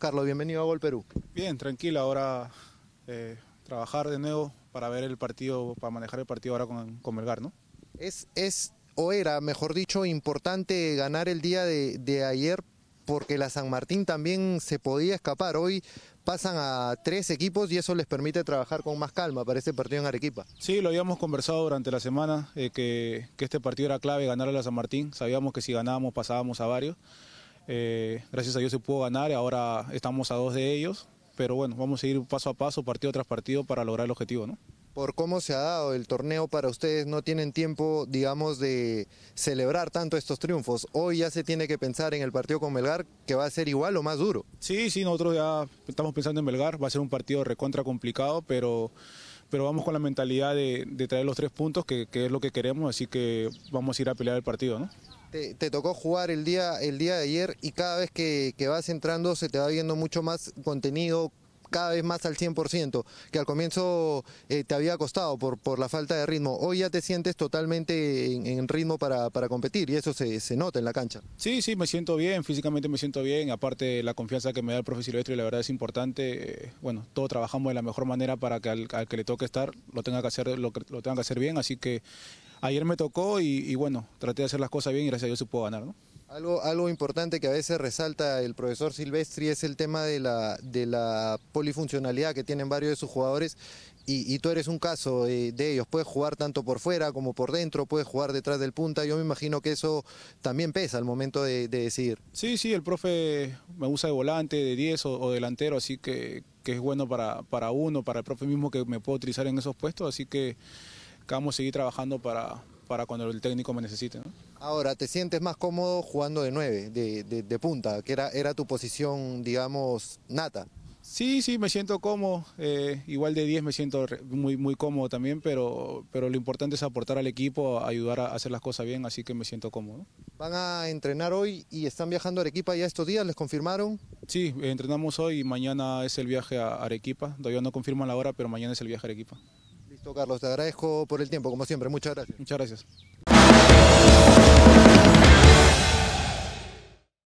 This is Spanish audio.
Carlos? Bienvenido a Gol Perú. Bien, tranquilo, ahora eh, trabajar de nuevo para ver el partido, para manejar el partido ahora con, con ¿no? Es, es, o era, mejor dicho, importante ganar el día de, ayer porque la San Martín también se podía escapar. Hoy pasan a tres equipos y eso les permite trabajar con más calma para este partido en Arequipa. Sí, lo habíamos conversado durante la semana, eh, que, que, este partido era clave, ganar a la San Martín. Sabíamos que si ganábamos pasábamos a varios. Eh, gracias a Dios se pudo ganar, ahora estamos a dos de ellos, pero bueno, vamos a ir paso a paso, partido tras partido para lograr el objetivo, ¿no? Por cómo se ha dado el torneo para ustedes, no tienen tiempo, digamos, de celebrar tanto estos triunfos. Hoy ya se tiene que pensar en el partido con Melgar, que va a ser igual o más duro. Sí, sí, nosotros ya estamos pensando en Melgar, va a ser un partido recontra complicado, pero pero vamos con la mentalidad de, de traer los tres puntos, que, es lo que queremos, así que vamos a ir a pelear el partido, ¿no? Te, tocó jugar el día, el día de ayer y cada vez que, que vas entrando se te va viendo mucho más contenido, cada vez más al 100%, que al comienzo eh, te había costado por, por la falta de ritmo. Hoy ya te sientes totalmente en, ritmo para, para, competir y eso se, se, nota en la cancha. Sí, sí, me siento bien, físicamente me siento bien, aparte la confianza que me da el profesor Silvestre la verdad es importante. Eh, bueno, todos trabajamos de la mejor manera para que al, que le toque estar lo tenga que hacer, lo, lo tenga que hacer bien, así que ayer me tocó y, bueno, traté de hacer las cosas bien y gracias a Dios se pudo ganar, algo, algo importante que a veces resalta el profesor Silvestri es el tema de la, de la polifuncionalidad que tienen varios de sus jugadores y, tú eres un caso de, ellos. Puedes jugar tanto por fuera como por dentro, puedes jugar detrás del punta. Yo me imagino que eso también pesa al momento de, decidir. Sí, sí, el profe me usa de volante, de 10 o, delantero, así que, es bueno para, para, uno, para el profe mismo que me puede utilizar en esos puestos. Así que, que vamos a seguir trabajando para, para cuando el técnico me necesite. Ahora, ¿te sientes más cómodo jugando de 9, de, punta, que era, era tu posición, digamos, nata? Sí, sí, me siento cómodo. Eh, igual de 10 me siento muy, muy cómodo también, pero, pero lo importante es aportar al equipo, ayudar a hacer las cosas bien, así que me siento cómodo. Van a entrenar hoy y están viajando a Arequipa ya estos días, ¿les confirmaron? Sí, entrenamos hoy y mañana es el viaje a Arequipa. Todavía no confirman la hora, pero mañana es el viaje a Arequipa. Carlos, te agradezco por el tiempo, como siempre. Muchas gracias. Muchas gracias.